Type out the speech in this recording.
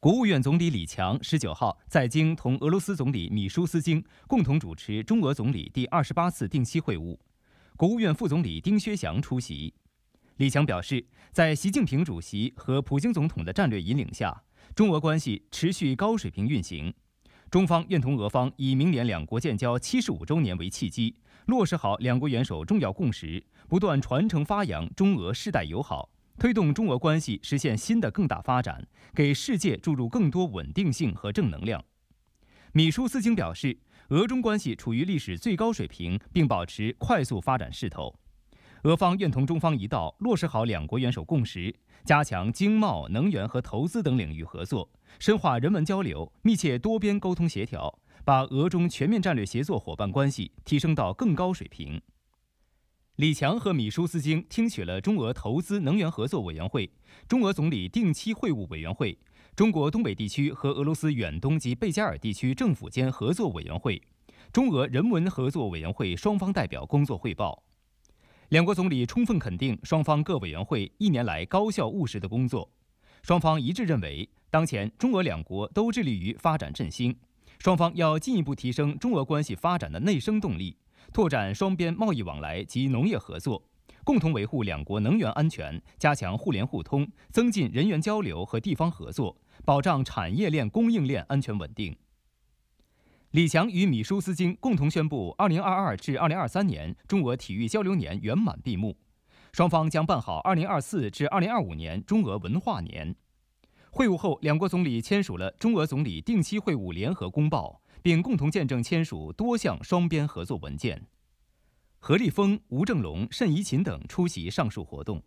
国务院总理李强十九号在京同俄罗斯总理米舒斯京共同主持中俄总理第二十八次定期会晤，国务院副总理丁薛祥出席。李强表示，在习近平主席和普京总统的战略引领下，中俄关系持续高水平运行。中方愿同俄方以明年两国建交七十五周年为契机，落实好两国元首重要共识，不断传承发扬中俄世代友好。推动中俄关系实现新的更大发展，给世界注入更多稳定性和正能量。米舒斯京表示，俄中关系处于历史最高水平，并保持快速发展势头。俄方愿同中方一道落实好两国元首共识，加强经贸、能源和投资等领域合作，深化人文交流，密切多边沟通协调，把俄中全面战略协作伙伴关系提升到更高水平。李强和米舒斯京听取了中俄投资能源合作委员会、中俄总理定期会晤委员会、中国东北地区和俄罗斯远东及贝加尔地区政府间合作委员会、中俄人文合作委员会双方代表工作汇报。两国总理充分肯定双方各委员会一年来高效务实的工作。双方一致认为，当前中俄两国都致力于发展振兴，双方要进一步提升中俄关系发展的内生动力。拓展双边贸易往来及农业合作，共同维护两国能源安全，加强互联互通，增进人员交流和地方合作，保障产业链供应链安全稳定。李强与米舒斯京共同宣布，2022至2023年中俄体育交流年圆满闭幕，双方将办好2024至2025年中俄文化年。会晤后，两国总理签署了《中俄总理定期会晤联合公报》。并共同见证签署多项双边合作文件。何立峰、吴政龙、慎怡勤等出席上述活动。